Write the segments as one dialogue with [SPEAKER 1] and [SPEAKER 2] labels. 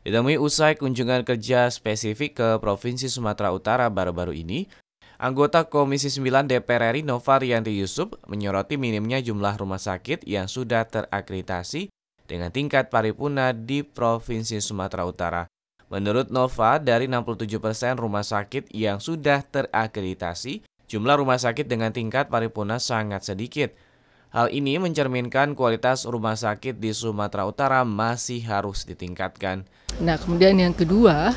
[SPEAKER 1] Ditemui usai kunjungan kerja spesifik ke Provinsi Sumatera Utara baru-baru ini, anggota Komisi 9 DPR RI Nova Yusuf menyoroti minimnya jumlah rumah sakit yang sudah terakreditasi dengan tingkat paripurna di Provinsi Sumatera Utara. Menurut Nova, dari 67% persen rumah sakit yang sudah terakreditasi, jumlah rumah sakit dengan tingkat paripurna sangat sedikit. Hal ini mencerminkan kualitas rumah sakit di Sumatera Utara masih harus ditingkatkan.
[SPEAKER 2] Nah, kemudian yang kedua,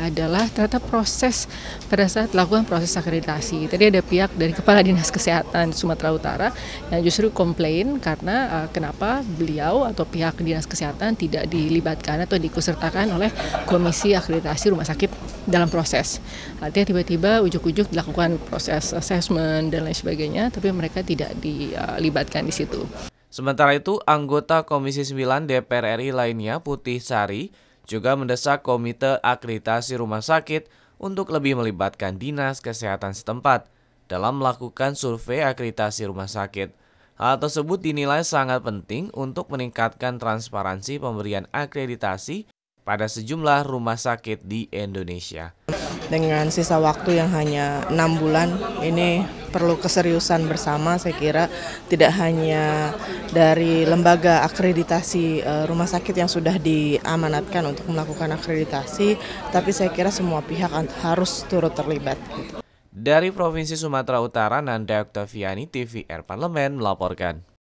[SPEAKER 2] adalah ternyata proses pada saat lakukan proses akreditasi. Tadi ada pihak dari Kepala Dinas Kesehatan Sumatera Utara yang justru komplain karena uh, kenapa beliau atau pihak Dinas Kesehatan tidak dilibatkan atau dikusertakan oleh Komisi Akreditasi Rumah Sakit dalam proses. Artinya tiba-tiba ujuk-ujuk dilakukan proses assessment dan lain sebagainya, tapi mereka tidak dilibatkan eh, di situ.
[SPEAKER 1] Sementara itu, anggota Komisi 9 DPR RI lainnya, Putih Sari, juga mendesak Komite Akreditasi Rumah Sakit untuk lebih melibatkan dinas kesehatan setempat dalam melakukan survei akreditasi rumah sakit. Hal tersebut dinilai sangat penting untuk meningkatkan transparansi pemberian akreditasi pada sejumlah rumah sakit di Indonesia.
[SPEAKER 3] Dengan sisa waktu yang hanya enam bulan, ini perlu keseriusan bersama saya kira tidak hanya dari lembaga akreditasi eh, rumah sakit yang sudah diamanatkan untuk melakukan akreditasi tapi saya kira semua pihak harus turut terlibat.
[SPEAKER 1] Dari Provinsi Sumatera Utara, Nanda Oktaviani, TVR Parlemen melaporkan.